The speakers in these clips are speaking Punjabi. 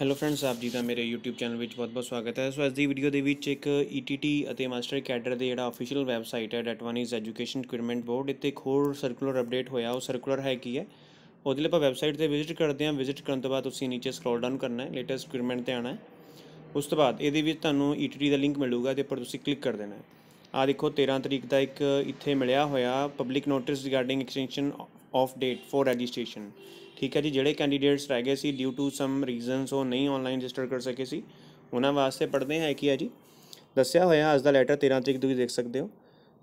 ਹੈਲੋ ਫਰੈਂਡਸ ਆਪ ਜੀ ਦਾ ਮੇਰੇ YouTube ਚੈਨਲ ਵਿੱਚ ਬਹੁਤ-ਬਹੁਤ ਸਵਾਗਤ ਹੈ ਸੋ ਅੱਜ ਦੀ ਵੀਡੀਓ ਦੇ ਵਿੱਚ ਇੱਕ ETT ਅਤੇ ਮਾਸਟਰ ਕੈਡਰ ਦੇ ਜਿਹੜਾ ਅਫੀਸ਼ੀਅਲ ਵੈਬਸਾਈਟ ਹੈ that one is education recruitment board ਇੱਥੇ ਇੱਕ ਹੋਰ ਸਰਕੂਲਰ ਅਪਡੇਟ ਹੋਇਆ ਉਹ ਸਰਕੂਲਰ ਹੈ ਕੀ ਹੈ ਉਹਦੇ ਲਈ ਆਪਾਂ ਵੈਬਸਾਈਟ ਤੇ ਵਿਜ਼ਿਟ ਕਰਦੇ ਹਾਂ ਵਿਜ਼ਿਟ ਕਰਨ ਤੋਂ ਬਾਅਦ ਤੁਸੀਂ ਨੀਚੇ ਸਕਰੋਲ ਡਾਊਨ ਕਰਨਾ ਹੈ ਲੇਟੈਸਟ ਰਿਕੁਆਇਰਮੈਂਟ ਤੇ ਆਉਣਾ ਹੈ ਉਸ ਤੋਂ ਬਾਅਦ ਇਹਦੇ ਵਿੱਚ ਤੁਹਾਨੂੰ ETT ਦਾ ਲਿੰਕ ਮਿਲੂਗਾ ਤੇ ਉੱਪਰ ਤੁਸੀਂ ਕਲਿੱਕ ਕਰ ਦੇਣਾ ਹੈ ਆ ਦੇਖੋ 13 ਤਰੀਕ ਦਾ ਇੱਕ ਇੱਥੇ ਮਿਲਿਆ ਹੋਇਆ public notice regarding extension of date for registration ਠੀਕ ਹੈ ਜੀ ਜਿਹੜੇ ਕੈਂਡੀਡੇਟਸ ਰਹਿ ਗਏ ਸੀ ਡਿਊ ਟੂ ਸਮ ਰੀਜ਼ਨਸ ਉਹ ਨਹੀਂ ਆਨਲਾਈਨ ਰਜਿਸਟਰ ਕਰ ਸਕੇ ਸੀ ਉਹਨਾਂ ਵਾਸਤੇ ਪੜ੍ਹਦੇ ਹਾਂ ਕੀ ਹੈ ਜੀ ਦੱਸਿਆ ਹੋਇਆ ਅੱਜ ਦਾ ਲੈਟਰ 13 ਤਰੀਕ ਤੁਸੀਂ ਦੇਖ ਸਕਦੇ ਹੋ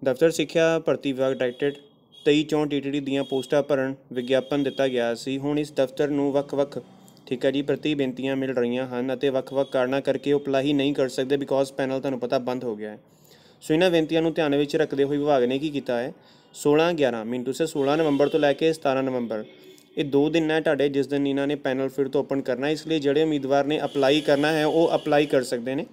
ਦਫ਼ਤਰ ਸਿੱਖਿਆ ਭਰਤੀ ਵਿਭਾਗ ਡਾਇਰੈਕਟਡ 23 ਟੀਟੀਡੀ ਦੀਆਂ ਪੋਸਟਾਂ ਭਰਨ ਵਿਗਿਆਪਨ ਦਿੱਤਾ ਗਿਆ ਸੀ ਹੁਣ ਇਸ ਦਫ਼ਤਰ ਨੂੰ ਵੱਖ-ਵੱਖ ਠੀਕ ਹੈ ਜੀ ਪ੍ਰਤੀ ਬੇਨਤੀਆਂ ਮਿਲ ਰਹੀਆਂ ਹਨ ਅਤੇ ਵੱਖ-ਵੱਖ ਕਾਰਨਾਂ ਕਰਕੇ ਉਪਲਾਈ ਨਹੀਂ ਕਰ ਸਕਦੇ ਬਿਕੋਜ਼ ਪੈਨਲ ਤੁਹਾਨੂੰ ਪਤਾ ਬੰਦ ਹੋ ਗਿਆ ਹੈ ਸੋ ਇਹਨਾਂ ਬੇਨਤੀਆਂ ਨੂੰ ਧਿਆਨ ਵਿੱਚ ਰੱਖਦੇ ਹੋਏ ਵਿਭਾਗ ਨੇ ਕੀ ਕੀਤਾ ਹੈ 16 11 ਮਿੰਟੂ ਸੇ 16 ਨਵੰਬਰ ਤੋਂ ਲੈ ਕੇ 17 ਨਵੰਬਰ ਇਹ ਦੋ ਦਿਨ ਹੈ ਤੁਹਾਡੇ ਜਿਸ ਦਿਨ ਇਹਨਾਂ ਨੇ ਪੈਨਲ ਫਿਰ ਤੋਂ ਓਪਨ ਕਰਨਾ ਇਸ ਲਈ ਜਿਹੜੇ ਉਮੀਦਵਾਰ ਨੇ ਅਪਲਾਈ ਕਰਨਾ ਹੈ ਉਹ ਅਪਲਾਈ ਕਰ ਸਕਦੇ ਨੇ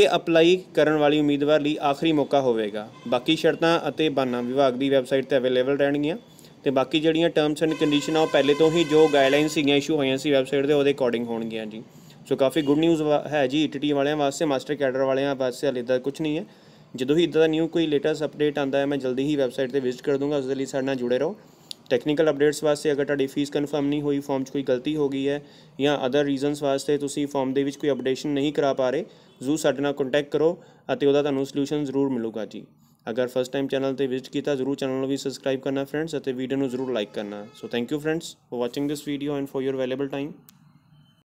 ਇਹ ਅਪਲਾਈ ਕਰਨ ਵਾਲੀ ਉਮੀਦਵਾਰ ਲਈ ਆਖਰੀ ਮੌਕਾ ਹੋਵੇਗਾ ਬਾਕੀ ਸ਼ਰਤਾਂ ਅਤੇ ਬਾਨਾ ਵਿਭਾਗ ਦੀ ਵੈਬਸਾਈਟ ਤੇ ਅਵੇਲੇਬਲ ਰਹਿਣਗੀਆਂ ਤੇ ਬਾਕੀ ਜਿਹੜੀਆਂ ਟਰਮਸ ਐਂਡ ਕੰਡੀਸ਼ਨ ਆ ਉਹ ਪਹਿਲੇ ਤੋਂ ਹੀ ਜੋ ਗਾਈਡਲਾਈਨ ਸੀਗੀਆਂ ਇਸ਼ੂ ਹੋਈਆਂ ਸੀ ਵੈਬਸਾਈਟ ਦੇ ਉਹਦੇ ਅਕੋਰਡਿੰਗ ਹੋਣਗੀਆਂ ਜੀ ਸੋ ਕਾਫੀ ਗੁੱਡ ਨਿਊਜ਼ ਹੈ ਜੀ ਈਟੀਟੀ ਵਾਲਿਆਂ ਵਾਸਤੇ ਮਾਸਟਰ ਕੈਡਰ ਵਾਲਿਆਂ ਵਾਸਤੇ ਹਲੇ ਕੁਝ ਨਹੀਂ ਹੈ ਜਦੋਂ ਹੀ ਇਦਾਂ ਦਾ ਨਿਊ ਕੋਈ ਲੇਟੈਸਟ ਅਪਡੇਟ ਆਂਦਾ ਹੈ ਮੈਂ ਜਲਦੀ ਹੀ ਵੈਬਸਾਈਟ ਤੇ ਵਿਜ਼ਿਟ ਕਰ ਦੂੰਗਾ ਉਸ ਦੇ ਲਈ ਸਾਡੇ ਨਾਲ ਜੁੜੇ ਰਹੋ ਟੈਕਨੀਕਲ ਅਪਡੇਟਸ ਵਾਸਤੇ ਅਗਰ ਤੁਹਾਡੀ ਫੀਸ ਕਨਫਰਮ ਨਹੀਂ ਹੋਈ ਫਾਰਮ 'ਚ ਕੋਈ ਗਲਤੀ ਹੋ ਗਈ ਹੈ ਜਾਂ ਅਦਰ ਰੀਜ਼ਨਸ ਵਾਸਤੇ ਤੁਸੀਂ ਫਾਰਮ ਦੇ ਵਿੱਚ ਕੋਈ ਅਪਡੇਸ਼ਨ ਨਹੀਂ ਕਰਾ ਪਾ ਰਹੇ ਜ਼ਰੂਰ ਸਾਡੇ ਨਾਲ ਕੰਟੈਕਟ ਕਰੋ ਅਤੇ ਉਹਦਾ ਤੁਹਾਨੂੰ ਸੋਲੂਸ਼ਨ ਜ਼ਰੂਰ ਮਿਲੂਗਾ ਜੀ ਅਗਰ ਫਸਟ ਟਾਈਮ ਚੈਨਲ ਤੇ ਵਿਜ਼ਿਟ ਕੀਤਾ ਜ਼ਰੂਰ ਚੈਨਲ ਨੂੰ ਵੀ ਸਬਸਕ੍ਰਾਈਬ ਕਰਨਾ ਫਰੈਂਡਸ ਅਤੇ ਵੀਡੀਓ ਨੂੰ ਜ਼ਰੂਰ ਲਾਈਕ ਕਰਨਾ so thank you friends for watching this video and for your available time